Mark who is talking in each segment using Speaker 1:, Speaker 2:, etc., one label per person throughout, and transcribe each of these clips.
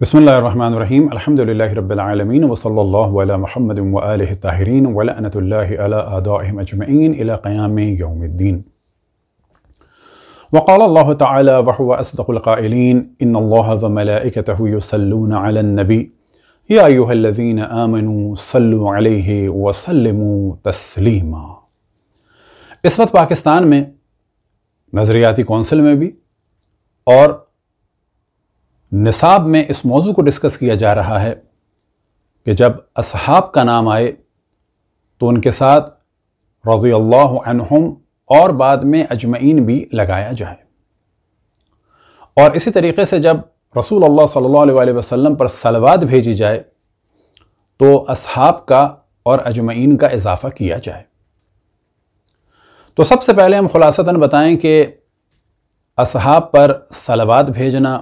Speaker 1: بسم الله الرحمن الرحيم الحمد لله رب العالمين وصلى الله على محمد وآله الطاهرين ولأنة الله على أعدائهم أجمعين إلى قيام يوم الدين وقال الله تعالى وهو أصدق القائلين إن الله وملائكته يصلون على النبي يا أيها الذين آمنوا صلوا عليه وسلموا تسليما اس وقت پاکستان میں نظریاتی کونسل میں بھی اور نصاب میں اس موضوع کو ڈسکس کیا جا رہا ہے کہ جب اصحاب کا نام آئے تو ان کے ساتھ رضی اللہ عنہم اور بعد میں اجمعین بھی لگایا جائے اور اسی طریقے سے جب رسول اللہ صلی اللہ علیہ وسلم پر سلوات بھیجی جائے تو اصحاب کا اور اجمعین کا اضافہ کیا جائے تو سب سے پہلے ہم خلاصتاً بتائیں کہ اصحاب پر سلوات بھیجنا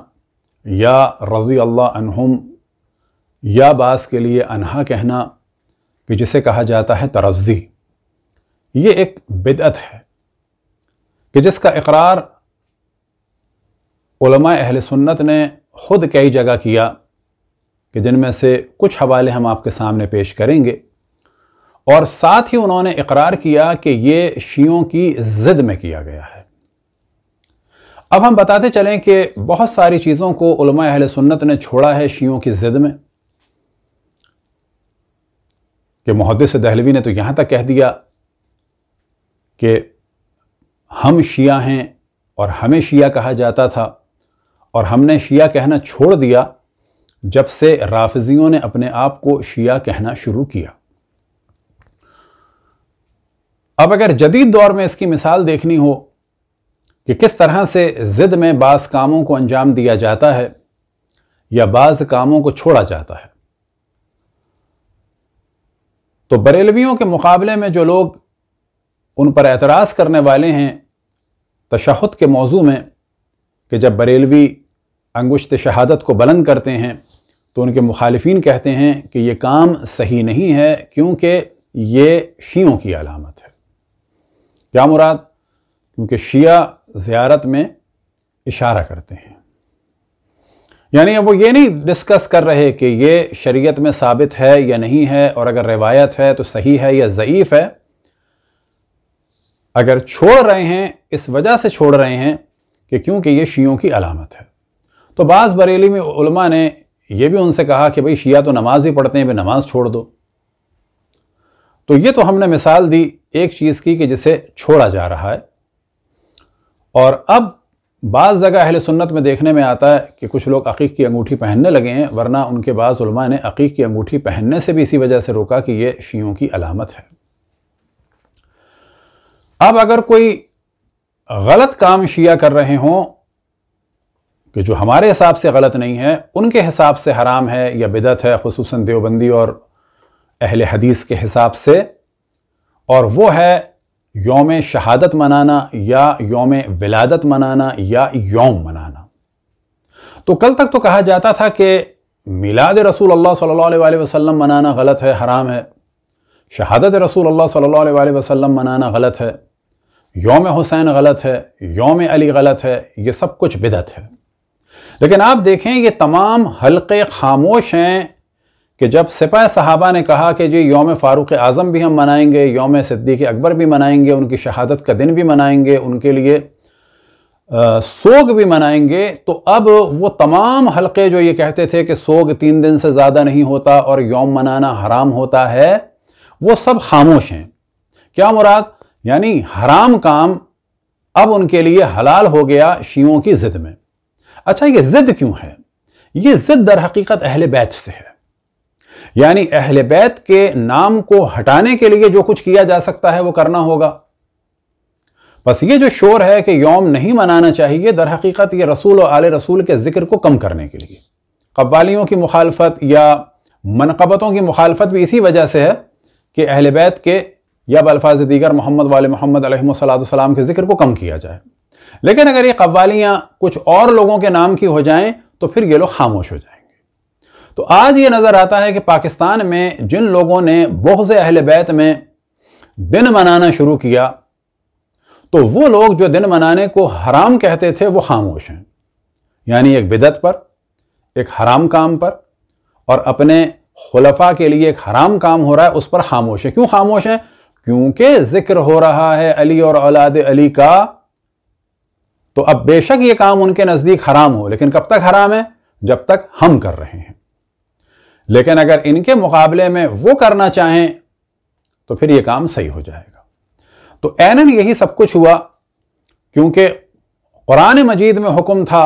Speaker 1: یا رضی اللہ عنہم یا بعض کے لیے انہا کہنا کہ جسے کہا جاتا ہے ترزی یہ ایک بدعت ہے کہ جس کا اقرار علماء اہل سنت نے خود کئی جگہ کیا کہ جن میں سے کچھ حوالے ہم آپ کے سامنے پیش کریں گے اور ساتھ ہی انہوں نے اقرار کیا کہ یہ شیعوں کی ضد میں کیا گیا ہے اب ہم بتاتے چلیں کہ بہت ساری چیزوں کو علماء اہل سنت نے چھوڑا ہے شیعوں کی زد میں کہ محدث دہلوی نے تو یہاں تک کہہ دیا کہ ہم شیعہ ہیں اور ہمیں شیعہ کہا جاتا تھا اور ہم نے شیعہ کہنا چھوڑ دیا جب سے رافضیوں نے اپنے آپ کو شیعہ کہنا شروع کیا اب اگر جدید دور میں اس کی مثال دیکھنی ہو کہ کس طرح سے ضد میں بعض کاموں کو انجام دیا جاتا ہے یا بعض کاموں کو چھوڑا جاتا ہے تو بریلویوں کے مقابلے میں جو لوگ ان پر اعتراض کرنے والے ہیں تشہد کے موضوع میں کہ جب بریلوی انگشت شہادت کو بلند کرتے ہیں تو ان کے مخالفین کہتے ہیں کہ یہ کام صحیح نہیں ہے کیونکہ یہ شیعوں کی علامت ہے کیا مراد کیونکہ شیعہ زیارت میں اشارہ کرتے ہیں یعنی اب وہ یہ نہیں ڈسکس کر رہے کہ یہ شریعت میں ثابت ہے یا نہیں ہے اور اگر روایت ہے تو صحیح ہے یا ضعیف ہے اگر چھوڑ رہے ہیں اس وجہ سے چھوڑ رہے ہیں کہ کیونکہ یہ شیعوں کی علامت ہے تو بعض بریلی میں علماء نے یہ بھی ان سے کہا کہ بھئی شیعہ تو نماز ہی پڑھتے ہیں نماز چھوڑ دو تو یہ تو ہم نے مثال دی ایک چیز کی کہ جسے چھوڑا جا رہا ہے اور اب بعض جگہ اہل سنت میں دیکھنے میں آتا ہے کہ کچھ لوگ عقیق کی انگوٹھی پہننے لگے ہیں ورنہ ان کے بعض علماء نے عقیق کی انگوٹھی پہننے سے بھی اسی وجہ سے روکا کہ یہ شیعوں کی علامت ہے اب اگر کوئی غلط کام شیعہ کر رہے ہوں کہ جو ہمارے حساب سے غلط نہیں ہے ان کے حساب سے حرام ہے یا بدعت ہے خصوصاً دیوبندی اور اہل حدیث کے حساب سے اور وہ ہے یوم شہادت منانا یا یوم ولادت منانا یا یوم منانا تو کل تک تو کہا جاتا تھا کہ میلاد رسول اللہ صلی اللہ علیہ وآلہ وسلم منانا غلط ہے حرام ہے شہادت رسول اللہ صلی اللہ علیہ وآلہ وسلم منانا غلط ہے یوم حسین غلط ہے یوم علی غلط ہے یہ سب کچھ بدت ہے لیکن آپ دیکھیں یہ تمام حلقے خاموش ہیں کہ جب سپاہ صحابہ نے کہا کہ جی یوم فاروق اعظم بھی ہم منائیں گے یوم صدیق اکبر بھی منائیں گے ان کی شہادت کا دن بھی منائیں گے ان کے لیے سوگ بھی منائیں گے تو اب وہ تمام حلقے جو یہ کہتے تھے کہ سوگ تین دن سے زیادہ نہیں ہوتا اور یوم منانا حرام ہوتا ہے وہ سب خاموش ہیں کیا مراد یعنی حرام کام اب ان کے لیے حلال ہو گیا شیعوں کی ضد میں اچھا یہ ضد کیوں ہے یہ ضد در حقیقت اہل بیچ سے ہے یعنی اہل بیت کے نام کو ہٹانے کے لیے جو کچھ کیا جا سکتا ہے وہ کرنا ہوگا بس یہ جو شور ہے کہ یوم نہیں منانا چاہیے در حقیقت یہ رسول و آل رسول کے ذکر کو کم کرنے کے لیے قوالیوں کی مخالفت یا منقبتوں کی مخالفت بھی اسی وجہ سے ہے کہ اہل بیت کے یا بالفاظ دیگر محمد وال محمد علیہ السلام کے ذکر کو کم کیا جائے لیکن اگر یہ قوالیاں کچھ اور لوگوں کے نام کی ہو جائیں تو پھر یہ لوگ خاموش ہو جائیں تو آج یہ نظر آتا ہے کہ پاکستان میں جن لوگوں نے بغض اہل بیت میں دن منانا شروع کیا تو وہ لوگ جو دن منانے کو حرام کہتے تھے وہ خاموش ہیں یعنی ایک بدت پر ایک حرام کام پر اور اپنے خلفاء کے لیے ایک حرام کام ہو رہا ہے اس پر خاموش ہے کیوں خاموش ہیں کیونکہ ذکر ہو رہا ہے علی اور اولاد علی کا تو اب بے شک یہ کام ان کے نزدیک حرام ہو لیکن کب تک حرام ہے جب تک ہم کر رہے ہیں لیکن اگر ان کے مقابلے میں وہ کرنا چاہیں تو پھر یہ کام صحیح ہو جائے گا تو اینن یہی سب کچھ ہوا کیونکہ قرآن مجید میں حکم تھا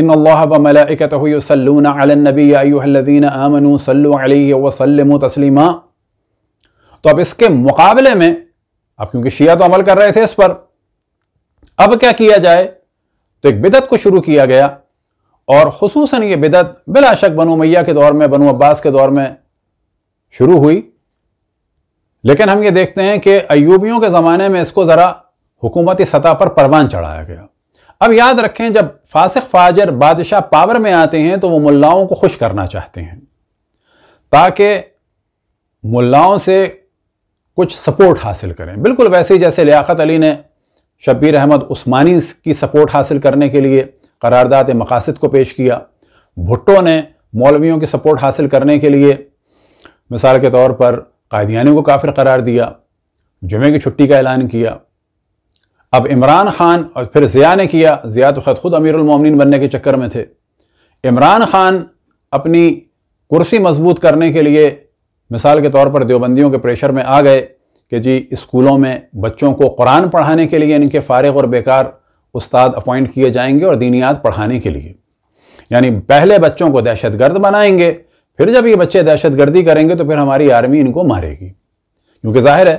Speaker 1: ان اللہ و ملائکتہ یسلون علی النبی ایوہ الذین آمنوا صلو علیہ وسلموا تسلیما تو اب اس کے مقابلے میں اب کیونکہ شیعہ تو عمل کر رہے تھے اس پر اب کیا کیا جائے تو ایک بدت کو شروع کیا گیا اور خصوصاً یہ بدت بلا شک بنو میاں کے دور میں بنو عباس کے دور میں شروع ہوئی لیکن ہم یہ دیکھتے ہیں کہ ایوبیوں کے زمانے میں اس کو ذرا حکومتی سطح پر پروان چڑھایا گیا اب یاد رکھیں جب فاسق فاجر بادشاہ پاور میں آتے ہیں تو وہ ملاؤں کو خوش کرنا چاہتے ہیں تاکہ ملاؤں سے کچھ سپورٹ حاصل کریں بالکل ویسے ہی جیسے لیاقت علی نے شبیر احمد عثمانی کی سپورٹ حاصل کرنے کے لیے قرارداد مقاصد کو پیش کیا بھٹو نے مولویوں کی سپورٹ حاصل کرنے کے لیے مثال کے طور پر قائدیانی کو کافر قرار دیا جمعے کی چھٹی کا اعلان کیا اب عمران خان اور پھر ضیاء نے کیا ضیاء تو خود خود امیر المومنین بننے کے چکر میں تھے عمران خان اپنی کرسی مضبوط کرنے کے لیے مثال کے طور پر دیوبندیوں کے پریشر میں آ گئے کہ جی اسکولوں میں بچوں کو قرآن پڑھانے کے لیے ان کے فارغ اور بیکار استاد اپوائنٹ کیے جائیں گے اور دینیات پڑھانے کے لیے یعنی پہلے بچوں کو دہشت گرد بنائیں گے پھر جب یہ بچے دہشت گردی کریں گے تو پھر ہماری آرمی ان کو مارے گی کیونکہ ظاہر ہے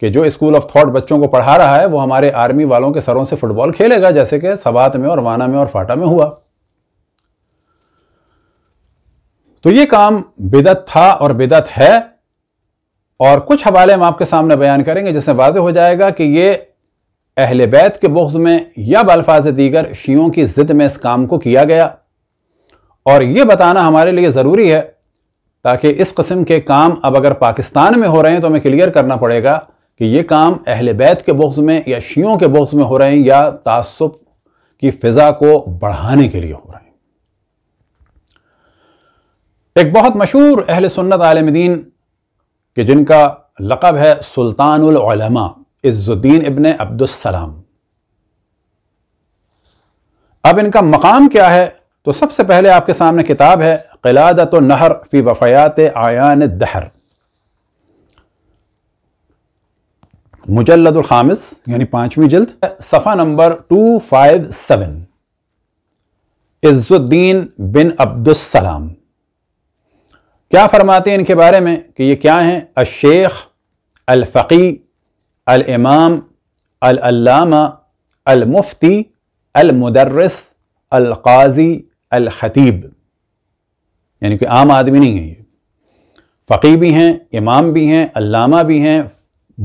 Speaker 1: کہ جو اسکول آف تھاٹ بچوں کو پڑھا رہا ہے وہ ہمارے آرمی والوں کے سروں سے فٹ بال کھیلے گا جیسے کہ سوات میں اور وانا میں اور فاٹا میں ہوا تو یہ کام بدت تھا اور بدت ہے اور کچھ حوالے ہم آپ کے سامنے بیان کریں گے جس میں واضح ہو جائے گا کہ یہ اہل بیت کے بغض میں یا بالفاظ دیگر شیعوں کی ضد میں اس کام کو کیا گیا اور یہ بتانا ہمارے لیے ضروری ہے تاکہ اس قسم کے کام اب اگر پاکستان میں ہو رہے ہیں تو ہمیں کلیئر کرنا پڑے گا کہ یہ کام اہل بیت کے بغض میں یا شیعوں کے بغض میں ہو رہے ہیں یا تعصب کی فضا کو بڑھانے کے لیے ہو رہے ہیں ایک بہت مشہور اہل سنت عالم دین کہ جن کا لقب ہے سلطان العلماء الدین ابن عبد السلام اب ان کا مقام کیا ہے تو سب سے پہلے آپ کے سامنے کتاب ہے قلادت و نہر فی وفیات آیان دہر مجلد الخامس یعنی پانچویں جلد صفحہ نمبر ٹو فائیو سیون بن بن السلام کیا فرماتے ہیں ان کے بارے میں کہ یہ کیا ہیں الشیخ الفقی الامام العلامہ المفتی المدرس القاضی الخطیب یعنی کہ عام آدمی نہیں ہے یہ فقی بھی ہیں امام بھی ہیں علامہ بھی ہیں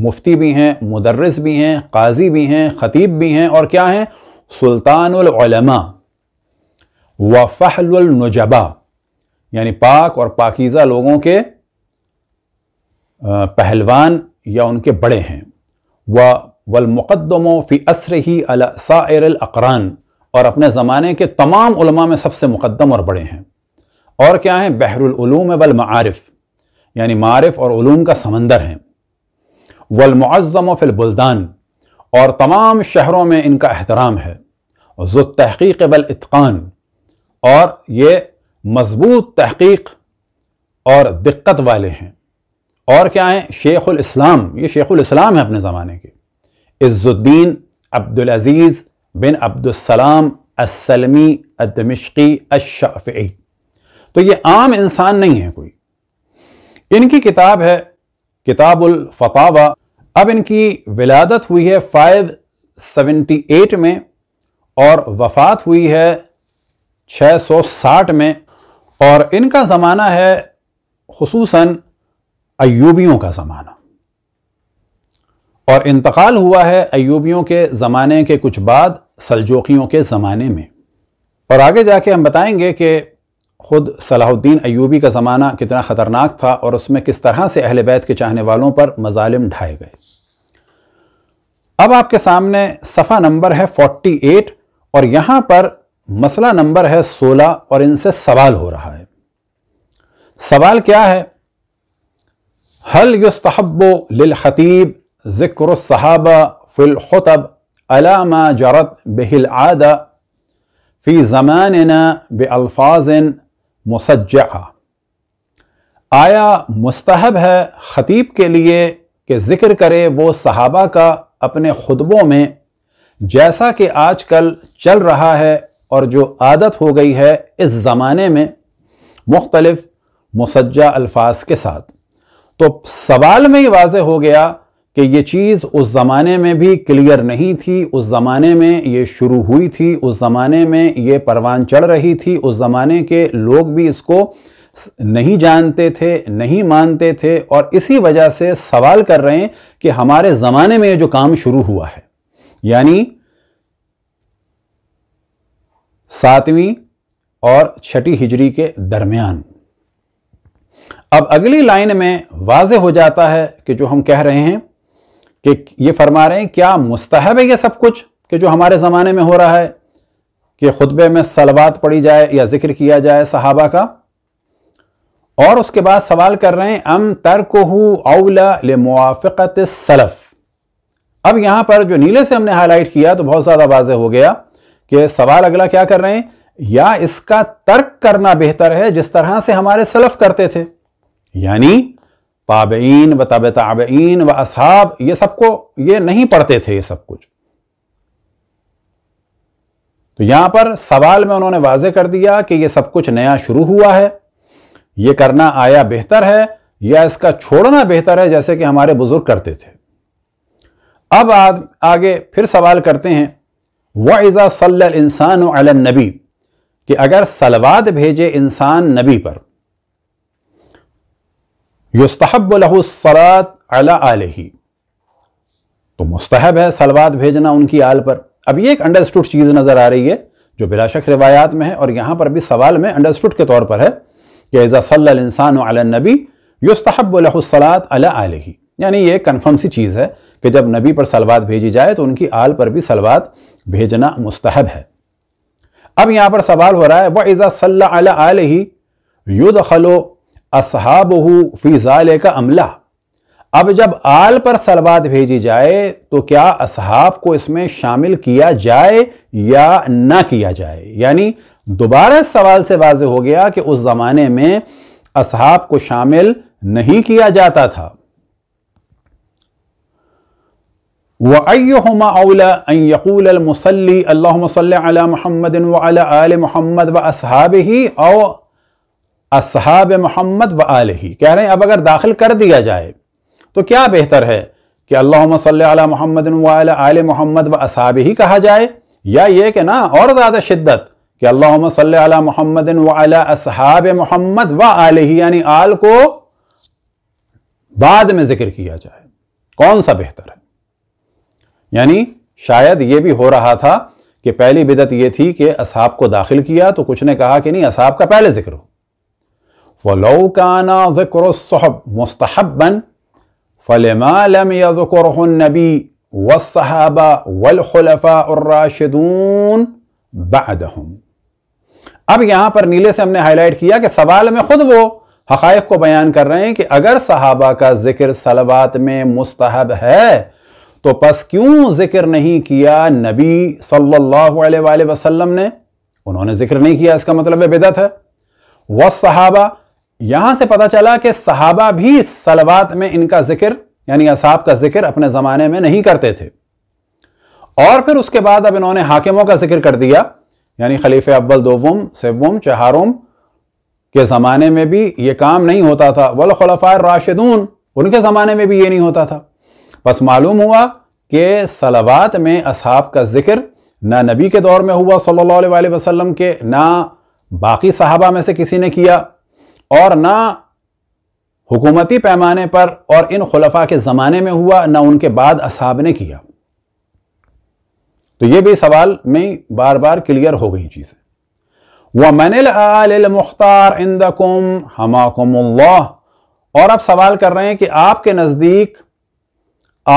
Speaker 1: مفتی بھی ہیں مدرس بھی ہیں قاضی بھی ہیں خطیب بھی ہیں اور کیا ہیں سلطان العلماء و النجبا یعنی پاک اور پاکیزہ لوگوں کے پہلوان یا ان کے بڑے ہیں و المقدم و فصر الاقران اور اپنے زمانے کے تمام علماء میں سب سے مقدم اور بڑے ہیں اور کیا ہیں بحر العلوم والمعارف یعنی معارف اور علوم کا سمندر ہیں والمعظم فی البلدان اور تمام شہروں میں ان کا احترام ہے ذو تحقیق والاتقان اور یہ مضبوط تحقیق اور دقت والے ہیں اور کیا ہیں شیخ الاسلام یہ شیخ الاسلام ہے اپنے زمانے کے عز الدین عبدالعزیز بن عبدالسلام السلمی الدمشقی الشافعی تو یہ عام انسان نہیں ہے کوئی ان کی کتاب ہے کتاب الفتاوہ اب ان کی ولادت ہوئی ہے 578 میں اور وفات ہوئی ہے 660 میں اور ان کا زمانہ ہے خصوصاً ایوبیوں کا زمانہ اور انتقال ہوا ہے ایوبیوں کے زمانے کے کچھ بعد سلجوکیوں کے زمانے میں اور آگے جا کے ہم بتائیں گے کہ خود صلاح الدین ایوبی کا زمانہ کتنا خطرناک تھا اور اس میں کس طرح سے اہل بیت کے چاہنے والوں پر مظالم ڈھائے گئے اب آپ کے سامنے صفحہ نمبر ہے 48 اور یہاں پر مسئلہ نمبر ہے سولہ اور ان سے سوال ہو رہا ہے سوال کیا ہے هل يستحب للخطيب ذكر الصحابة في الخطب ألا ما جرت به العادة في زماننا بألفاظ مسجعة آیا مستحب ہے خطیب کے لیے کہ ذکر کرے وہ صحابہ کا اپنے خطبوں میں جیسا کہ آج کل چل رہا ہے اور جو عادت ہو گئی ہے اس زمانے میں مختلف مسجع الفاظ کے ساتھ تو سوال میں ہی واضح ہو گیا کہ یہ چیز اس زمانے میں بھی کلیئر نہیں تھی اس زمانے میں یہ شروع ہوئی تھی اس زمانے میں یہ پروان چڑھ رہی تھی اس زمانے کے لوگ بھی اس کو نہیں جانتے تھے نہیں مانتے تھے اور اسی وجہ سے سوال کر رہے ہیں کہ ہمارے زمانے میں یہ جو کام شروع ہوا ہے یعنی ساتویں اور چھٹی ہجری کے درمیان اب اگلی لائن میں واضح ہو جاتا ہے کہ جو ہم کہہ رہے ہیں کہ یہ فرما رہے ہیں کیا مستحب ہے یہ سب کچھ کہ جو ہمارے زمانے میں ہو رہا ہے کہ خطبے میں سلوات پڑی جائے یا ذکر کیا جائے صحابہ کا اور اس کے بعد سوال کر رہے ہیں ام اولا لموافقت السلف اب یہاں پر جو نیلے سے ہم نے ہائی لائٹ کیا تو بہت زیادہ واضح ہو گیا کہ سوال اگلا کیا کر رہے ہیں یا اس کا ترک کرنا بہتر ہے جس طرح سے ہمارے سلف کرتے تھے یعنی تابعین و تابع تابعین و اصحاب یہ سب کو یہ نہیں پڑھتے تھے یہ سب کچھ تو یہاں پر سوال میں انہوں نے واضح کر دیا کہ یہ سب کچھ نیا شروع ہوا ہے یہ کرنا آیا بہتر ہے یا اس کا چھوڑنا بہتر ہے جیسے کہ ہمارے بزرگ کرتے تھے اب آگے پھر سوال کرتے ہیں وَعِذَا صَلَّ الْإِنسَانُ عَلَى النَّبِي کہ اگر سلوات بھیجے انسان نبی پر یستحب حب الصلاة علی آلہی تو مستحب ہے سلوات بھیجنا ان کی آل پر اب یہ ایک انڈرسٹوڈ چیز نظر آ رہی ہے جو بلا شک روایات میں ہے اور یہاں پر بھی سوال میں انڈرسٹوڈ کے طور پر ہے کہ ایزا صلی الانسان علی النبی یستحب یوستحب الصلاة علی آلہی یعنی یہ کنفرم سی چیز ہے کہ جب نبی پر سلوات بھیجی جائے تو ان کی آل پر بھی سلوات بھیجنا مستحب ہے اب یہاں پر سوال ہو رہا ہے وہ ایزا صلی علیہ یو خلو اصحاب ہو فی زالے کا عملہ اب جب آل پر سلوات بھیجی جائے تو کیا اصحاب کو اس میں شامل کیا جائے یا نہ کیا جائے یعنی دوبارہ سوال سے واضح ہو گیا کہ اس زمانے میں اصحاب کو شامل نہیں کیا جاتا تھا وَأَيُّهُمَا أَوْلَىٰ أَن يَقُولَ الْمُسَلِّي اللَّهُمَ صَلِّ عَلَىٰ مُحَمَّدٍ وَعَلَىٰ آلِ مُحَمَّدٍ وَأَصْحَابِهِ اَوْ اصحاب محمد و علیہ کہہ رہے ہیں اب اگر داخل کر دیا جائے تو کیا بہتر ہے کہ اللہم صلی علی محمد و آل محمد و اصحاب ہی کہا جائے یا یہ کہ نا اور زیادہ شدت کہ اللہم صلی علی محمد و اصحاب محمد و علیہ یعنی آل کو بعد میں ذکر کیا جائے کون سا بہتر ہے یعنی شاید یہ بھی ہو رہا تھا کہ پہلی بدت یہ تھی کہ اصحاب کو داخل کیا تو کچھ نے کہا کہ نہیں اصحاب کا پہلے ذکر ہو نا ذکر يذكره النبي بن والخلفاء الراشدون بعدهم اب یہاں پر نیلے سے ہم نے ہائی لائٹ کیا کہ سوال میں خود وہ حقائق کو بیان کر رہے ہیں کہ اگر صحابہ کا ذکر سلوات میں مستحب ہے تو پس کیوں ذکر نہیں کیا نبی صلی اللہ علیہ وآلہ وسلم نے انہوں نے ذکر نہیں کیا اس کا مطلب بدعت ہے وہ صحابہ یہاں سے پتا چلا کہ صحابہ بھی سلوات میں ان کا ذکر یعنی اصحاب کا ذکر اپنے زمانے میں نہیں کرتے تھے اور پھر اس کے بعد اب انہوں نے حاکموں کا ذکر کر دیا یعنی خلیفہ اول دوم سوم چہارم چہاروم کے زمانے میں بھی یہ کام نہیں ہوتا تھا والخلفاء راشدون ان کے زمانے میں بھی یہ نہیں ہوتا تھا بس معلوم ہوا کہ سلوات میں اصحاب کا ذکر نہ نبی کے دور میں ہوا صلی اللہ علیہ وسلم کے نہ باقی صحابہ میں سے کسی نے کیا اور نہ حکومتی پیمانے پر اور ان خلفاء کے زمانے میں ہوا نہ ان کے بعد اصحاب نے کیا تو یہ بھی سوال میں بار بار کلیئر ہو گئی چیزیں وَمَنِ الْآلِ الْمُخْتَارِ عِنْدَكُمْ حَمَاكُمُ اللَّهِ اور اب سوال کر رہے ہیں کہ آپ کے نزدیک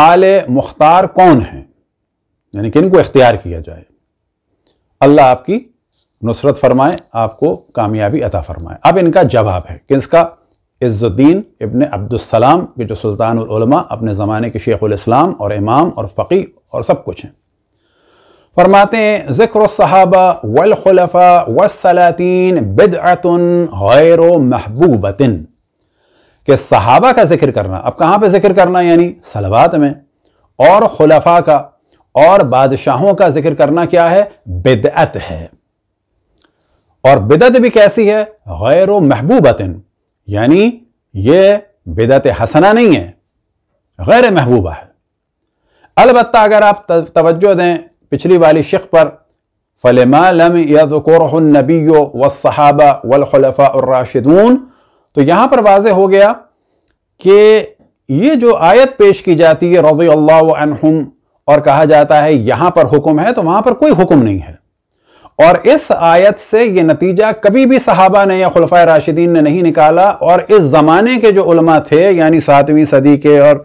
Speaker 1: آل مختار کون ہیں یعنی کہ ان کو اختیار کیا جائے اللہ آپ کی نصرت فرمائے آپ کو کامیابی عطا فرمائے اب ان کا جواب ہے کس کا عز الدین ابن عبد السلام کے جو سلطان العلماء اپنے زمانے کے شیخ الاسلام اور امام اور فقی اور سب کچھ ہیں فرماتے ہیں ذکر الصحابہ والخلفاء والسلاطین بدعت غیر محبوبت کہ صحابہ کا ذکر کرنا اب کہاں پہ ذکر کرنا یعنی سلوات میں اور خلفاء کا اور بادشاہوں کا ذکر کرنا کیا ہے بدعت ہے اور بدت بھی کیسی ہے غیر و محبوبتن یعنی یہ بدت حسنا نہیں ہے غیر محبوبہ ہے البتہ اگر آپ توجہ دیں پچھلی والی شق پر یذکره النبی والصحابہ والخلفاء الراشدون تو یہاں پر واضح ہو گیا کہ یہ جو آیت پیش کی جاتی ہے رضی اللہ عنہم اور کہا جاتا ہے یہاں پر حکم ہے تو وہاں پر کوئی حکم نہیں ہے اور اس آیت سے یہ نتیجہ کبھی بھی صحابہ نے یا خلفۂ راشدین نے نہیں نکالا اور اس زمانے کے جو علماء تھے یعنی ساتویں صدی کے اور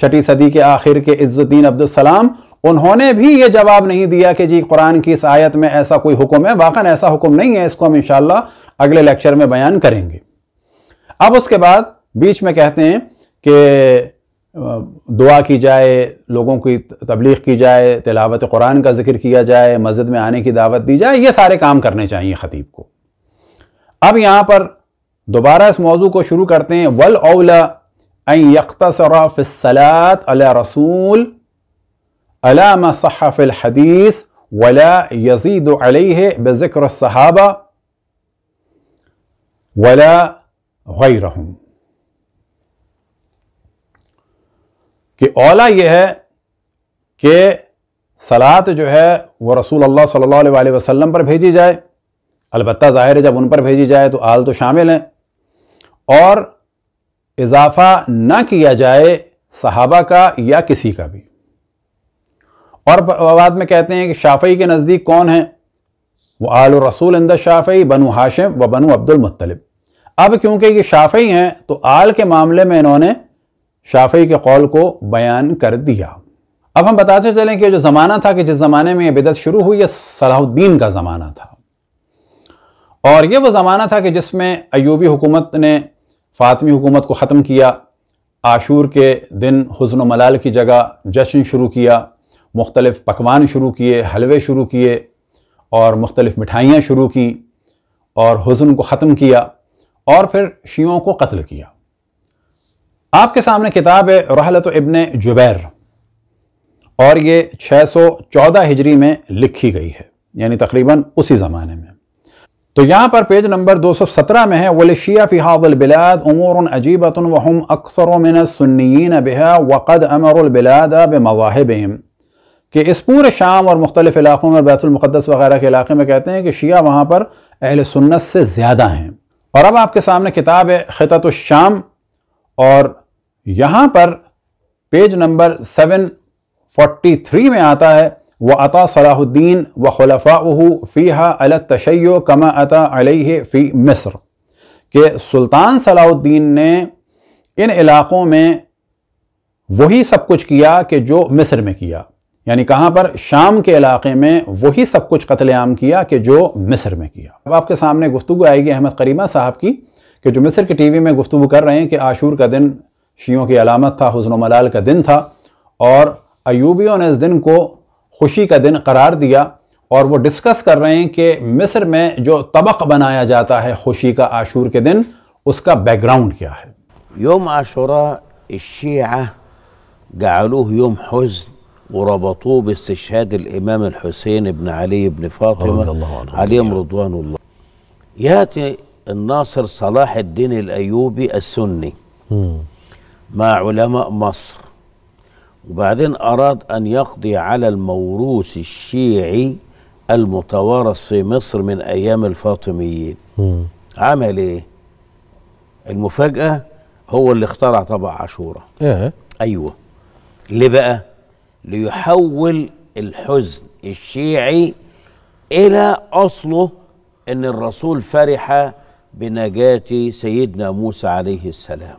Speaker 1: چھٹی صدی کے آخر کے عز الدین عبدالسلام انہوں نے بھی یہ جواب نہیں دیا کہ جی قرآن کی اس آیت میں ایسا کوئی حکم ہے واقعا ایسا حکم نہیں ہے اس کو ہم انشاءاللہ اگلے لیکچر میں بیان کریں گے اب اس کے بعد بیچ میں کہتے ہیں کہ دعا کی جائے لوگوں کی تبلیغ کی جائے تلاوت قرآن کا ذکر کیا جائے مسجد میں آنے کی دعوت دی جائے یہ سارے کام کرنے چاہیے خطیب کو اب یہاں پر دوبارہ اس موضوع کو شروع کرتے ہیں ول اولا یکتصر صلا علا رسول علامہ صحف الحدیث ولا یزید علیہ علی ہے بے ذکر صحابہ ولا غیرہم رحم کہ اولا یہ ہے کہ سلاد جو ہے وہ رسول اللہ صلی اللہ علیہ وسلم پر بھیجی جائے البتہ ظاہر ہے جب ان پر بھیجی جائے تو آل تو شامل ہیں اور اضافہ نہ کیا جائے صحابہ کا یا کسی کا بھی اور بعد میں کہتے ہیں کہ شافعی کے نزدیک کون ہیں وہ آل الرسول رسول اند بنو ہاشم و بنو عبد المطلب اب کیونکہ یہ شافعی ہیں تو آل کے معاملے میں انہوں نے شافعی کے قول کو بیان کر دیا اب ہم بتاتے چلیں کہ جو زمانہ تھا کہ جس زمانے میں یہ بدعت شروع ہوئی یہ صلاح الدین کا زمانہ تھا اور یہ وہ زمانہ تھا کہ جس میں ایوبی حکومت نے فاطمی حکومت کو ختم کیا عاشور کے دن حزن و ملال کی جگہ جشن شروع کیا مختلف پکوان شروع کیے حلوے شروع کیے اور مختلف مٹھائیاں شروع کیں اور حزن کو ختم کیا اور پھر شیعوں کو قتل کیا آپ کے سامنے کتاب ہے رحلت ابن جبیر اور یہ چھ سو چودہ ہجری میں لکھی گئی ہے یعنی تقریباً اسی زمانے میں تو یہاں پر پیج نمبر دو سو سترہ میں ہے وَلِشِيَ فِي فحا الْبِلَادِ أُمُورٌ عَجِيبَةٌ وَهُمْ أَكْثَرُ مِنَ السُنِّيِّينَ بِهَا وَقَدْ أَمَرُ الْبِلَادَ بِمَظَاهِبِهِمْ کہ اس پورے شام اور مختلف علاقوں میں بیت المقدس وغیرہ کے علاقے میں کہتے ہیں کہ شیعہ وہاں پر اہل سنت سے زیادہ ہیں اور اب آپ کے سامنے کتاب ہے خطت الشام اور یہاں پر page number seven forty three میں آتا ہے وہ عطا صلاح الدین و عَلَى التَّشَيُّ كَمَا ال عَلَيْهِ فِي کما عطا فی مصر کہ سلطان صلاح الدین نے ان علاقوں میں وہی سب کچھ کیا کہ جو مصر میں کیا یعنی کہاں پر شام کے علاقے میں وہی سب کچھ قتل عام کیا کہ جو مصر میں کیا اب آپ کے سامنے گفتگو آئے گی احمد قریمہ صاحب کی کہ جو مصر کے ٹی وی میں گفتگو کر رہے ہیں کہ عاشور کا دن शियों की अलामत था हसन मलाल का दिन था और अयूबियों ने इस दिन को खुशी का दिन करार दिया और वो डिस्कस कर रहे हैं कि मिस्र में जो तबक बनाया जाता है खुशी का आशूर के दिन उसका बैकग्राउंड क्या है योम आशुरा الشيعة جعلوه يوم حزن وربطوه باستشهاد الإمام الحسين بن علي بن فاطمة عليهم رضوان الله يأتي الناصر صلاح الدين الأيوبي السني مم. مع علماء مصر وبعدين أراد أن يقضي على الموروث الشيعي المتوارث في مصر من أيام الفاطميين م. عمل إيه؟ المفاجأة هو اللي اخترع طبع عاشورة إيه؟ أيوه ليه بقى؟ ليحول الحزن الشيعي إلى أصله أن الرسول فرح بنجاة سيدنا موسى عليه السلام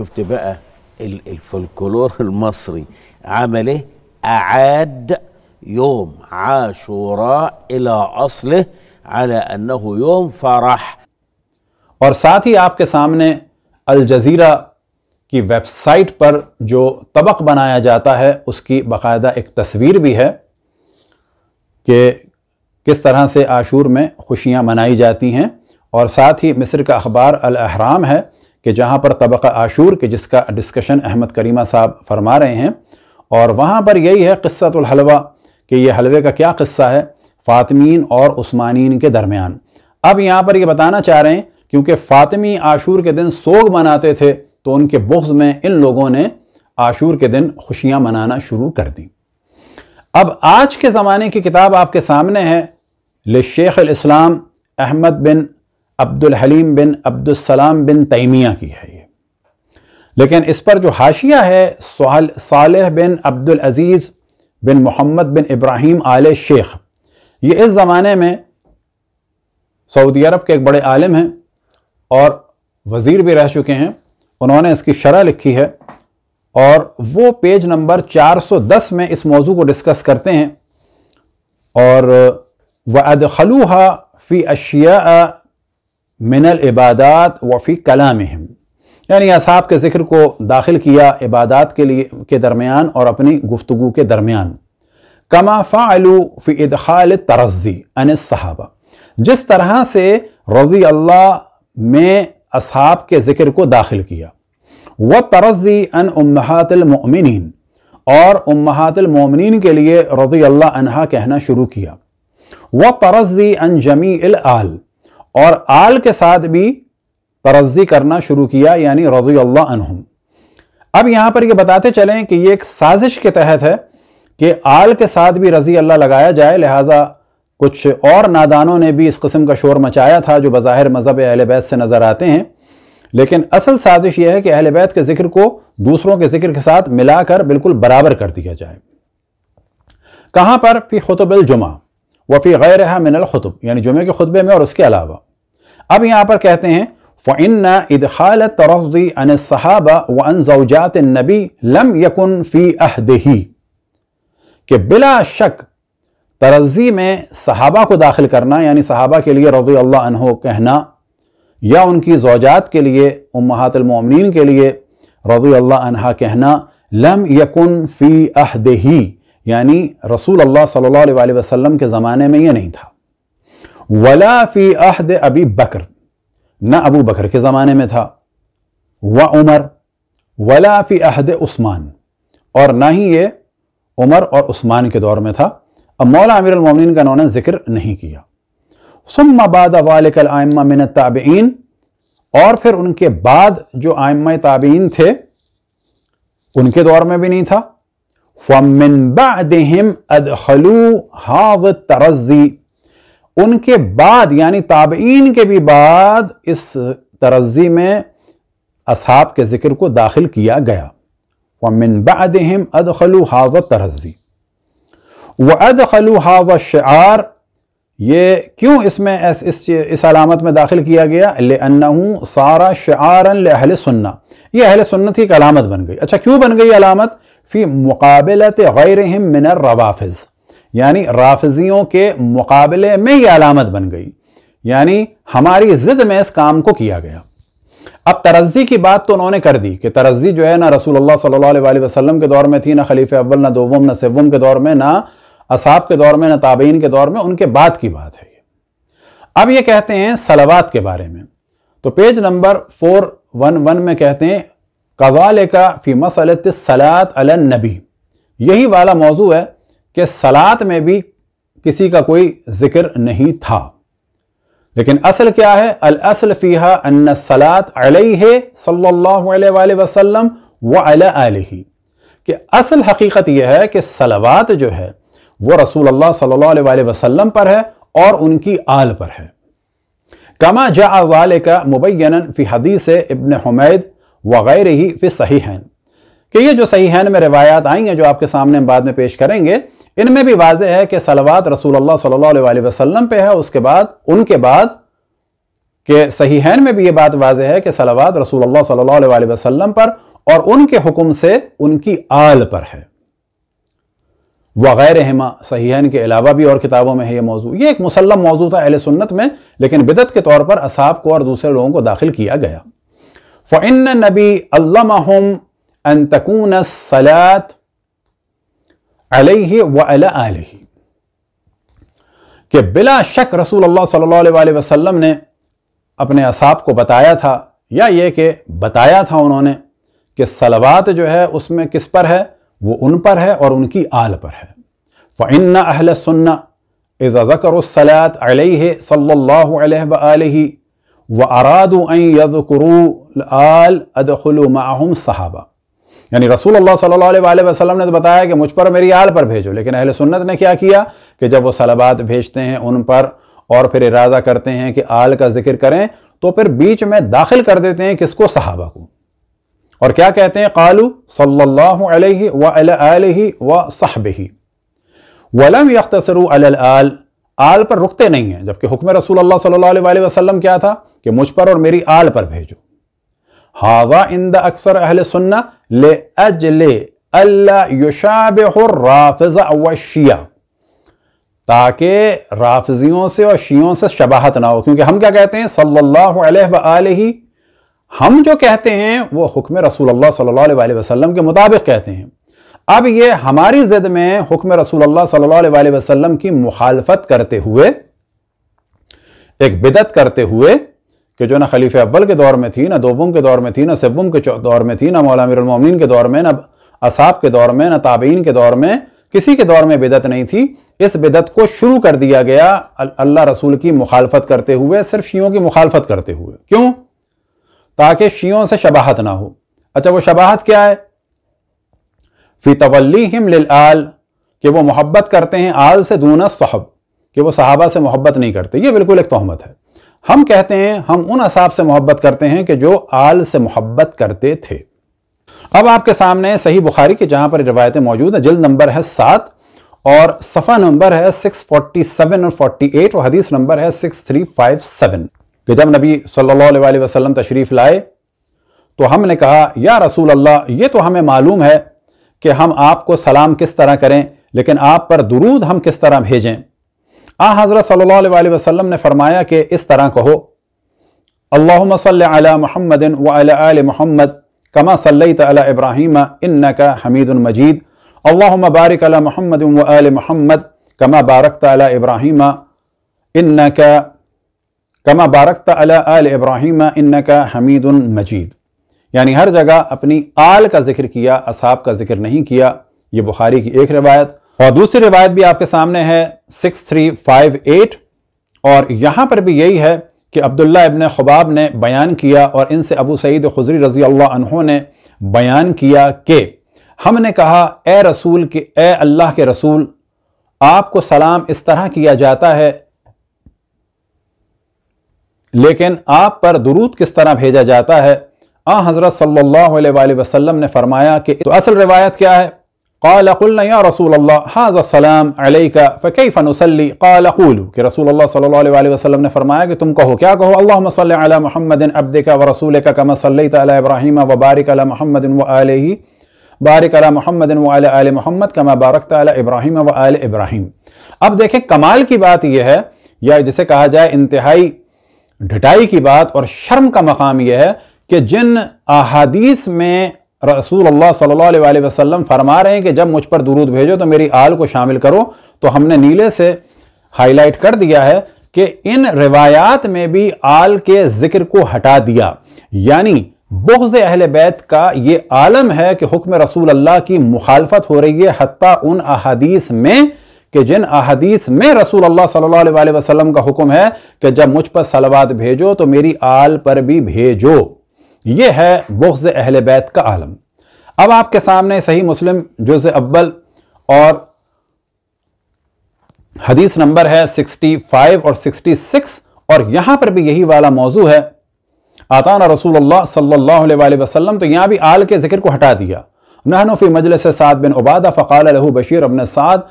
Speaker 1: شفت بقى الفولكلور المصري عمل ايه؟ اعاد يوم عاشوراء الى اصله على انه يوم فرح اور ساتھ ہی آپ کے سامنے الجزیرہ کی ویب سائٹ پر جو طبق بنایا جاتا ہے اس کی باقاعدہ ایک تصویر بھی ہے کہ کس طرح سے آشور میں خوشیاں منائی جاتی ہیں اور ساتھ ہی مصر کا اخبار الاحرام ہے کہ جہاں پر طبقہ عاشور کہ جس کا ڈسکشن احمد کریمہ صاحب فرما رہے ہیں اور وہاں پر یہی ہے قصۃ الحلوہ کہ یہ حلوے کا کیا قصہ ہے فاطمین اور عثمانین کے درمیان اب یہاں پر یہ بتانا چاہ رہے ہیں کیونکہ فاطمی عاشور کے دن سوگ مناتے تھے تو ان کے بغض میں ان لوگوں نے عاشور کے دن خوشیاں منانا شروع کر دیں اب آج کے زمانے کی کتاب آپ کے سامنے ہے لشیخ الاسلام احمد بن عبد الحلیم بن عبد السلام بن تیمیہ کی ہے یہ لیکن اس پر جو حاشیہ ہے صالح بن عبد العزیز بن محمد بن ابراہیم آل شیخ یہ اس زمانے میں سعودی عرب کے ایک بڑے عالم ہیں اور وزیر بھی رہ چکے ہیں انہوں نے اس کی شرح لکھی ہے اور وہ پیج نمبر چار سو دس میں اس موضوع کو ڈسکس کرتے ہیں اور وَأَدْخَلُوهَا فِي فی اشیا من العبادات وفی کلامہم یعنی اصحاب کے ذکر کو داخل کیا عبادات کے لیے کے درمیان اور اپنی گفتگو کے درمیان کما فعلو فی ادخال ترزی ان صحابہ جس طرح سے رضی اللہ میں اصحاب کے ذکر کو داخل کیا وہ ترزی ان امہات المؤمنین اور امہات المؤمنین کے لیے رضی اللہ عنہا کہنا شروع کیا وہ ترزی ان جمیع الال اور آل کے ساتھ بھی ترزی کرنا شروع کیا یعنی رضی اللہ عنہم اب یہاں پر یہ بتاتے چلیں کہ یہ ایک سازش کے تحت ہے کہ آل کے ساتھ بھی رضی اللہ لگایا جائے لہٰذا کچھ اور نادانوں نے بھی اس قسم کا شور مچایا تھا جو بظاہر مذہب اہل بیت سے نظر آتے ہیں لیکن اصل سازش یہ ہے کہ اہل بیت کے ذکر کو دوسروں کے ذکر کے ساتھ ملا کر بالکل برابر کر دیا جائے کہاں پر پھر خطب الجمعہ وفی غیر من الخطب یعنی جمعے کے خطبے میں اور اس کے علاوہ اب یہاں پر کہتے ہیں صحابہ نبی لم یقن فی اہ دہی کے بلا شک ترزی میں صحابہ کو داخل کرنا یعنی صحابہ کے لیے رضی اللہ عنہ کہنا یا ان کی زوجات کے لیے امہات المومنین کے لیے رضی اللہ عنہ کہنا لم یقن فی اہ یعنی رسول اللہ صلی اللہ علیہ وآلہ وسلم کے زمانے میں یہ نہیں تھا ولا فی عہد ابی بکر نہ ابو بکر کے زمانے میں تھا و عمر ولا فی عہد عثمان اور نہ ہی یہ عمر اور عثمان کے دور میں تھا اب مولا امیر المومنین کا انہوں نے ذکر نہیں کیا ثم بعد ذلک الائمہ من التابعین اور پھر ان کے بعد جو آئمہ تابعین تھے ان کے دور میں بھی نہیں تھا فَمِّن بَعْدِهِمْ ادہم اد خلو ان کے بعد یعنی تابعین کے بھی بعد اس ترزی میں اصحاب کے ذکر کو داخل کیا گیا وَمِن بَعْدِهِمْ ادہم اد خلو وَأَدْخَلُوا و ترزی یہ کیوں اس میں اس علامت میں داخل کیا گیا لِأَنَّهُ سارا شعار لِأَهْلِ سننا یہ اہل سنتھی ایک علامت بن گئی اچھا کیوں بن گئی علامت فی مقابلت غیرہم من الروافظ یعنی رافضیوں کے مقابلے میں یہ علامت بن گئی یعنی ہماری زد میں اس کام کو کیا گیا اب ترزی کی بات تو انہوں نے کر دی کہ ترزی جو ہے نہ رسول اللہ صلی اللہ علیہ وسلم کے دور میں تھی نہ خلیفہ اول نہ دوم نہ سوم کے دور میں نہ اصحاب کے دور میں نہ تابعین کے دور میں ان کے بعد کی بات ہے اب یہ کہتے ہیں سلوات کے بارے میں تو page number four one one میں کہتے ہیں قوال کا فی مسلط سلاط النبی یہی والا موضوع ہے کہ سلاط میں بھی کسی کا کوئی ذکر نہیں تھا لیکن اصل کیا ہے الاصل فیہا ان فیحا علیہ صلی اللہ علیہ وآلہ وسلم آلہی کہ اصل حقیقت یہ ہے کہ سلوات جو ہے وہ رسول اللہ صلی اللہ علیہ وآلہ وسلم پر ہے اور ان کی آل پر ہے کما جا ذالک مبینا فی حدیث ابن حمید وغیر ہی صحیح ہیں کہ یہ جو صحیح ہیں میں روایات آئیں ہیں جو آپ کے سامنے ہم بعد میں پیش کریں گے ان میں بھی واضح ہے کہ سلوات رسول اللہ صلی اللہ علیہ وسلم پہ ہے اس کے بعد ان کے بعد کہ صحیح ہیں میں بھی یہ بات واضح ہے کہ سلوات رسول اللہ صلی اللہ علیہ وسلم پر اور ان کے حکم سے ان کی آل پر ہے وغیرہ ہما صحیحین کے علاوہ بھی اور کتابوں میں ہے یہ موضوع یہ ایک مسلم موضوع تھا اہل سنت میں لیکن بدت کے طور پر اصحاب کو اور دوسرے لوگوں کو داخل کیا گیا فعن نبی علام سلا کہ بلا شک رسول اللہ صلی اللہ علیہ وسلم نے اپنے اصحاب کو بتایا تھا یا یہ کہ بتایا تھا انہوں نے کہ سلوات جو ہے اس میں کس پر ہے وہ ان پر ہے اور ان کی آل پر ہے فعن اہل سن اِذَا السلیات علیہ صلی صَلَّى علیہ عَلَيْهِ وَآلِهِ وَأَرَادُوا أَن يَذْكُرُوا آل أَدْخُلُوا مَعَهُمْ صَحَابَ یعنی رسول اللہ صلی اللہ علیہ وآلہ وسلم نے بتایا کہ مجھ پر میری آل پر بھیجو لیکن اہل سنت نے کیا کیا کہ جب وہ صلبات بھیجتے ہیں ان پر اور پھر ارادہ کرتے ہیں کہ آل کا ذکر کریں تو پھر بیچ میں داخل کر دیتے ہیں کس کو صحابہ کو اور کیا کہتے ہیں قَالُوا صَلَّ اللَّهُ عَلَيْهِ وَعَلَىٰ آلِهِ وَصَحْبِهِ وَلَمْ يَخْتَصِرُوا عَلَى الْآلِ آل پر رکتے نہیں ہیں جبکہ حکم رسول اللہ صلی اللہ علیہ وسلم کیا تھا کہ مجھ پر اور میری آل پر بھیجو اکثر اہل سنہ لے اللہ او شی تاکہ رافضیوں سے اور شیعوں سے شباہت نہ ہو کیونکہ ہم کیا کہتے ہیں صلی اللہ علیہ وآلہ ہم جو کہتے ہیں وہ حکم رسول اللہ صلی اللہ علیہ وآلہ وسلم کے مطابق کہتے ہیں اب یہ ہماری زد میں حکم رسول اللہ صلی اللہ علیہ وسلم کی مخالفت کرتے ہوئے ایک بدت کرتے ہوئے کہ جو نہ خلیفہ اول کے دور میں تھی نہ دوم کے دور میں تھی نہ سبوں کے دور میں تھی نہ مولا المومنین کے دور میں نہ اصحاب کے دور میں نہ تابعین کے دور میں کسی کے دور میں بدت نہیں تھی اس بدت کو شروع کر دیا گیا اللہ رسول کی مخالفت کرتے ہوئے صرف شیعوں کی مخالفت کرتے ہوئے کیوں تاکہ شیعوں سے شباہت نہ ہو اچھا وہ شباہت کیا ہے فی طول آل کہ وہ محبت کرتے ہیں آل سے دون صحب کہ وہ صحابہ سے محبت نہیں کرتے یہ بالکل ایک تہمت ہے ہم کہتے ہیں ہم ان اصحاب سے محبت کرتے ہیں کہ جو آل سے محبت کرتے تھے اب آپ کے سامنے صحیح بخاری کے جہاں پر روایتیں موجود ہیں جلد نمبر ہے سات اور صفحہ نمبر ہے سکس فورٹی سیون اور فورٹی ایٹ اور حدیث نمبر ہے سکس تھری فائیو سیون کہ جب نبی صلی اللہ علیہ وسلم تشریف لائے تو ہم نے کہا یا رسول اللہ یہ تو ہمیں معلوم ہے کہ ہم آپ کو سلام کس طرح کریں لیکن آپ پر درود ہم کس طرح بھیجیں آ حضرت صلی اللہ علیہ وسلم نے فرمایا کہ اس طرح کہو اللہم صلی علی محمد و آل محمد کما صلیت علی ابراہیم انکا حمید مجید اللہم بارک علی محمد و محمد کما بارکت علی ابراہیم انکا کما بارکت علی آل ابراہیم انکا حمید مجید یعنی ہر جگہ اپنی آل کا ذکر کیا اصحاب کا ذکر نہیں کیا یہ بخاری کی ایک روایت اور دوسری روایت بھی آپ کے سامنے ہے 6358 اور یہاں پر بھی یہی ہے کہ عبداللہ ابن خباب نے بیان کیا اور ان سے ابو سعید خزری رضی اللہ عنہ نے بیان کیا کہ ہم نے کہا اے رسول کے اے اللہ کے رسول آپ کو سلام اس طرح کیا جاتا ہے لیکن آپ پر درود کس طرح بھیجا جاتا ہے حضرت صلی اللہ علیہ وآلہ وسلم نے فرمایا کہ تو اصل روایت کیا ہے قال قلنا یا رسول اللہ حاض السلام علیکہ فکیف نسلی قال قولو کہ رسول اللہ صلی اللہ علیہ وآلہ وسلم نے فرمایا کہ تم کہو کیا کہو اللہم صلی علی محمد کا کما صلیت علی ابراہیم و بارک محمد محمدن و بارک علی و علیہ آل محمد کما بارکت علی ابراہیم و ابراہیم اب دیکھیں کمال کی بات یہ ہے یا جسے کہا جائے انتہائی ڈھٹائی کی بات اور شرم کا مقام یہ ہے کہ جن احادیث میں رسول اللہ صلی اللہ علیہ وآلہ وسلم فرما رہے ہیں کہ جب مجھ پر درود بھیجو تو میری آل کو شامل کرو تو ہم نے نیلے سے ہائی لائٹ کر دیا ہے کہ ان روایات میں بھی آل کے ذکر کو ہٹا دیا یعنی بغض اہل بیت کا یہ عالم ہے کہ حکم رسول اللہ کی مخالفت ہو رہی ہے حتیٰ ان احادیث میں کہ جن احادیث میں رسول اللہ صلی اللہ علیہ وسلم کا حکم ہے کہ جب مجھ پر سلوات بھیجو تو میری آل پر بھی بھیجو یہ ہے بغض اہل بیت کا عالم اب آپ کے سامنے صحیح مسلم جز اول اور حدیث نمبر ہے سکسٹی فائیو اور سکسٹی سکس اور یہاں پر بھی یہی والا موضوع ہے آتانا رسول اللہ صلی اللہ علیہ وآلہ وسلم تو یہاں بھی آل کے ذکر کو ہٹا دیا فی مجلس سعد بن عبادہ فقال له بشیر ابن سعد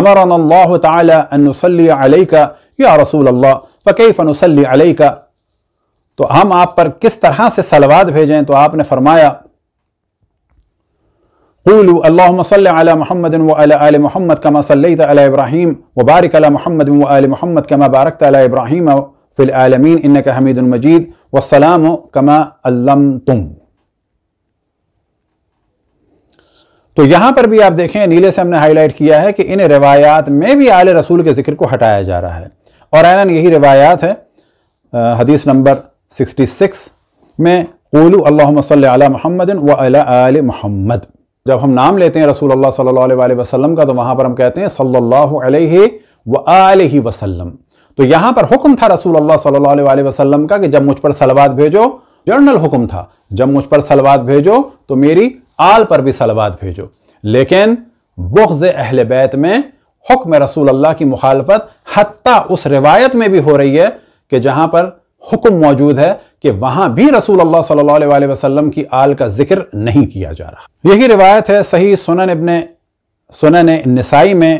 Speaker 1: اللہ تعالی ان نصلی علیکہ یا رسول اللہ فکیف نصلی علیکہ تو ہم آپ پر کس طرح سے سلوات بھیجیں تو آپ نے فرمایا قولوا محمد آل محمد کما صلیت علی ابراہیم و بارک علی محمد و آل محمد کما علی ابراہیم حمید المجید و کما تم تو یہاں پر بھی آپ دیکھیں نیلے سے ہم نے ہائی لائٹ کیا ہے کہ ان روایات میں بھی آل رسول کے ذکر کو ہٹایا جا رہا ہے اور ایلاً یہی روایات ہے حدیث نمبر سکسٹی سکس میں قولو اللہ صلی علی محمد و علی آل محمد جب ہم نام لیتے ہیں رسول اللہ صلی اللہ علیہ وسلم کا تو وہاں پر ہم کہتے ہیں صلی اللہ علیہ و علیہ وسلم تو یہاں پر حکم تھا رسول اللہ صلی اللہ علیہ وسلم کا کہ جب مجھ پر سلوات بھیجو جرنل حکم تھا جب مجھ پر سلوات بھیجو تو میری آل پر بھی سلوات بھیجو لیکن بغض اہل بیت میں حکم رسول اللہ کی مخالفت حتیٰ اس روایت میں بھی ہو رہی ہے کہ جہاں پر حکم موجود ہے کہ وہاں بھی رسول اللہ صلی اللہ علیہ وسلم کی آل کا ذکر نہیں کیا جا رہا یہی روایت ہے صحیح سنن ابن سنن نسائی میں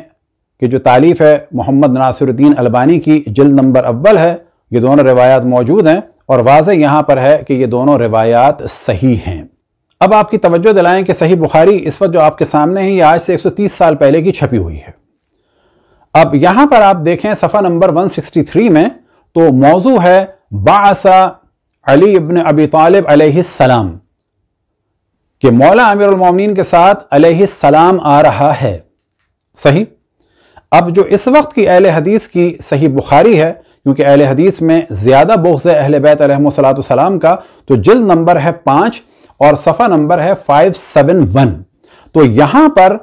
Speaker 1: کہ جو تعلیف ہے محمد ناصر الدین البانی کی جلد اول ہے یہ دونوں روایات موجود ہیں اور واضح یہاں پر ہے کہ یہ دونوں روایات صحیح ہیں اب آپ کی توجہ دلائیں کہ صحیح بخاری اس وقت جو آپ کے سامنے ہے یہ آج سے 130 سال پہلے کی چھپی ہوئی ہے اب یہاں پر آپ دیکھیں صفحہ نمبر 163 میں تو موضوع ہے باعث علی ابن ابی طالب علیہ السلام کہ مولا امیر المومنین کے ساتھ علیہ السلام آ رہا ہے صحیح اب جو اس وقت کی اہل حدیث کی صحیح بخاری ہے کیونکہ اہل حدیث میں زیادہ ہے اہل بیت علیہ السلام کا تو جلد نمبر ہے پانچ اور صفحہ نمبر ہے فائیو سیون ون تو یہاں پر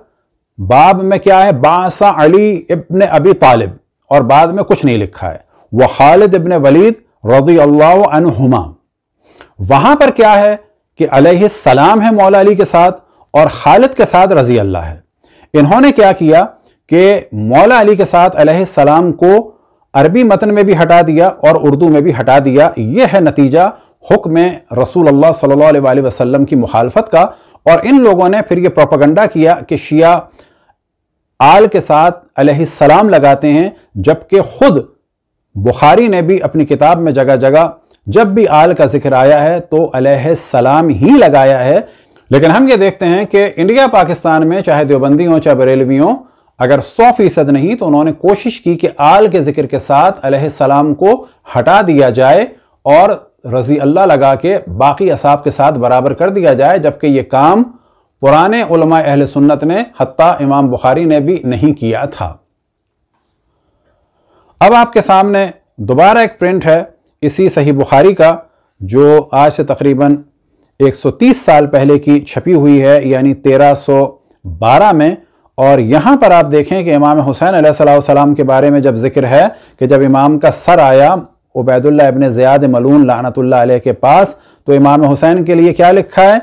Speaker 1: باب میں کیا ہے باسا علی ابن ابی طالب اور بعد میں کچھ نہیں لکھا ہے وہ خالد ابن ولید رضی اللہ عنہما وہاں پر کیا ہے کہ علیہ السلام ہے مولا علی کے ساتھ اور خالد کے ساتھ رضی اللہ ہے انہوں نے کیا کیا کہ مولا علی کے ساتھ علیہ السلام کو عربی متن میں بھی ہٹا دیا اور اردو میں بھی ہٹا دیا یہ ہے نتیجہ حکم رسول اللہ صلی اللہ علیہ وآلہ وسلم کی مخالفت کا اور ان لوگوں نے پھر یہ پروپاگنڈا کیا کہ شیعہ آل کے ساتھ علیہ السلام لگاتے ہیں جبکہ خود بخاری نے بھی اپنی کتاب میں جگہ جگہ جب بھی آل کا ذکر آیا ہے تو علیہ السلام ہی لگایا ہے لیکن ہم یہ دیکھتے ہیں کہ انڈیا پاکستان میں چاہے دیوبندی ہوں چاہے بریلوی ہوں اگر سو فیصد نہیں تو انہوں نے کوشش کی کہ آل کے ذکر کے ساتھ علیہ السلام کو ہٹا دیا جائے اور رضی اللہ لگا کے باقی اصاب کے ساتھ برابر کر دیا جائے جبکہ یہ کام پرانے علماء اہل سنت نے حتیٰ امام بخاری نے بھی نہیں کیا تھا اب آپ کے سامنے دوبارہ ایک پرنٹ ہے اسی صحیح بخاری کا جو آج سے تقریباً ایک سو تیس سال پہلے کی چھپی ہوئی ہے یعنی تیرہ سو بارہ میں اور یہاں پر آپ دیکھیں کہ امام حسین علیہ السلام کے بارے میں جب ذکر ہے کہ جب امام کا سر آیا عبید اللہ ابن زیاد ملون لعنت اللہ علیہ کے پاس تو امام حسین کے لیے کیا لکھا ہے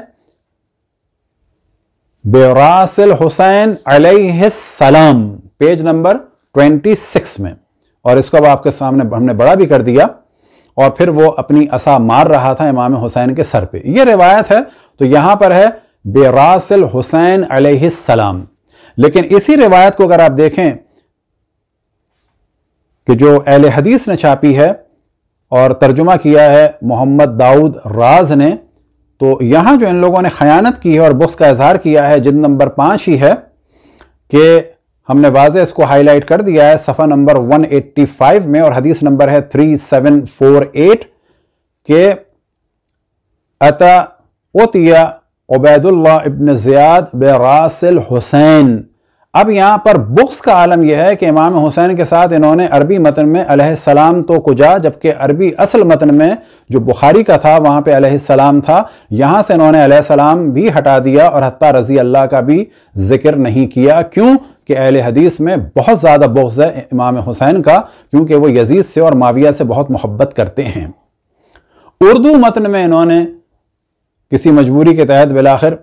Speaker 1: براسل حسین علیہ السلام پیج نمبر ٹوینٹی سکس میں اور اس کو اب آپ کے سامنے ہم نے بڑا بھی کر دیا اور پھر وہ اپنی اسا مار رہا تھا امام حسین کے سر پہ یہ روایت ہے تو یہاں پر ہے بے راسل حسین اسی روایت کو اگر آپ دیکھیں کہ جو اہل حدیث نے چھاپی ہے اور ترجمہ کیا ہے محمد داؤد راز نے تو یہاں جو ان لوگوں نے خیانت کی ہے اور بخص کا اظہار کیا ہے جن نمبر پانچ ہی ہے کہ ہم نے واضح اس کو ہائی لائٹ کر دیا ہے صفحہ نمبر 185 میں اور حدیث نمبر ہے 3748 کہ عبید اللہ ابن زیاد براس الحسین اب یہاں پر بخص کا عالم یہ ہے کہ امام حسین کے ساتھ انہوں نے عربی متن میں علیہ السلام تو کجا جبکہ عربی اصل متن میں جو بخاری کا تھا وہاں پہ علیہ السلام تھا یہاں سے انہوں نے علیہ السلام بھی ہٹا دیا اور حتیٰ رضی اللہ کا بھی ذکر نہیں کیا کیوں کہ اہل حدیث میں بہت زیادہ بغض ہے امام حسین کا کیونکہ وہ یزید سے اور معاویہ سے بہت محبت کرتے ہیں اردو متن میں انہوں نے کسی مجبوری کے تحت بالاخر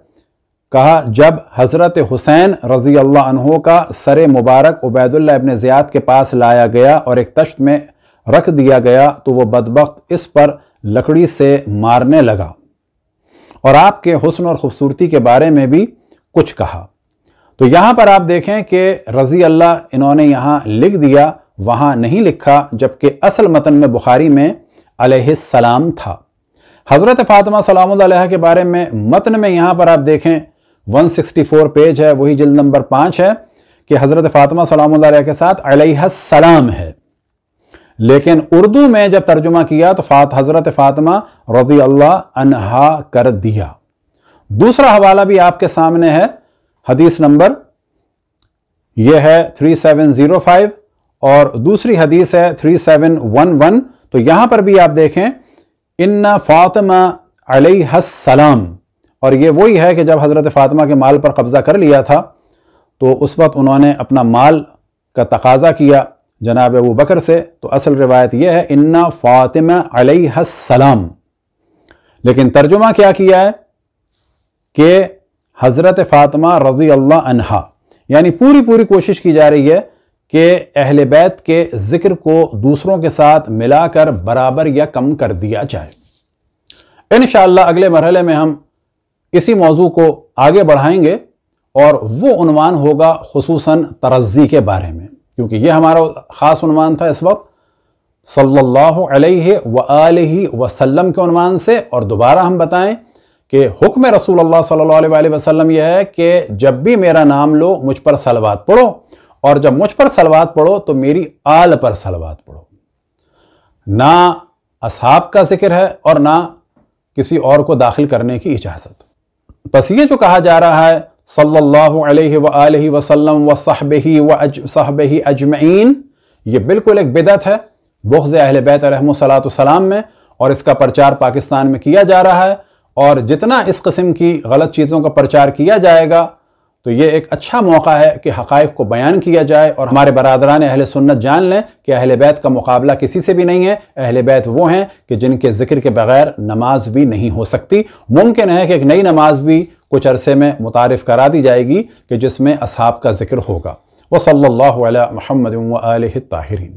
Speaker 1: کہا جب حضرت حسین رضی اللہ عنہ کا سر مبارک عبید اللہ ابن زیاد کے پاس لایا گیا اور ایک تشت میں رکھ دیا گیا تو وہ بدبخت اس پر لکڑی سے مارنے لگا اور آپ کے حسن اور خوبصورتی کے بارے میں بھی کچھ کہا تو یہاں پر آپ دیکھیں کہ رضی اللہ انہوں نے یہاں لکھ دیا وہاں نہیں لکھا جبکہ اصل متن میں بخاری میں علیہ السلام تھا حضرت فاطمہ سلام علیہ کے بارے میں متن میں یہاں پر آپ دیکھیں 164 پیج ہے وہی جلد نمبر پانچ ہے کہ حضرت فاطمہ سلام اللہ علیہ کے ساتھ علیہ السلام ہے لیکن اردو میں جب ترجمہ کیا تو فات حضرت فاطمہ رضی اللہ عنہا کر دیا دوسرا حوالہ بھی آپ کے سامنے ہے حدیث نمبر یہ ہے 3705 اور دوسری حدیث ہے 3711 تو یہاں پر بھی آپ دیکھیں ان فاطمہ علیہ السلام اور یہ وہی ہے کہ جب حضرت فاطمہ کے مال پر قبضہ کر لیا تھا تو اس وقت انہوں نے اپنا مال کا تقاضا کیا جناب ابو بکر سے تو اصل روایت یہ ہے ان فاطمہ علیہ السلام لیکن ترجمہ کیا کیا ہے کہ حضرت فاطمہ رضی اللہ عنہا یعنی پوری پوری کوشش کی جا رہی ہے کہ اہل بیت کے ذکر کو دوسروں کے ساتھ ملا کر برابر یا کم کر دیا جائے انشاءاللہ اگلے مرحلے میں ہم اسی موضوع کو آگے بڑھائیں گے اور وہ عنوان ہوگا خصوصاً ترزی کے بارے میں کیونکہ یہ ہمارا خاص عنوان تھا اس وقت صلی اللہ علیہ وآلہ وسلم کے عنوان سے اور دوبارہ ہم بتائیں کہ حکم رسول اللہ صلی اللہ علیہ وسلم یہ ہے کہ جب بھی میرا نام لو مجھ پر سلوات پڑھو اور جب مجھ پر سلوات پڑھو تو میری آل پر سلوات پڑھو نہ اصحاب کا ذکر ہے اور نہ کسی اور کو داخل کرنے کی اجازت بس یہ جو کہا جا رہا ہے صلی اللہ علیہ وآلہ وسلم و صحبہ و صحبہ اجمعین یہ بالکل ایک بدت ہے بغض اہل بیت و صلاۃ السلام میں اور اس کا پرچار پاکستان میں کیا جا رہا ہے اور جتنا اس قسم کی غلط چیزوں کا پرچار کیا جائے گا تو یہ ایک اچھا موقع ہے کہ حقائق کو بیان کیا جائے اور ہمارے برادران اہل سنت جان لیں کہ اہل بیت کا مقابلہ کسی سے بھی نہیں ہے اہل بیت وہ ہیں کہ جن کے ذکر کے بغیر نماز بھی نہیں ہو سکتی ممکن ہے کہ ایک نئی نماز بھی کچھ عرصے میں متعارف کرا دی جائے گی کہ جس میں اصحاب کا ذکر ہوگا وہ صلی اللہ علیہ محمد علیہ تاہرین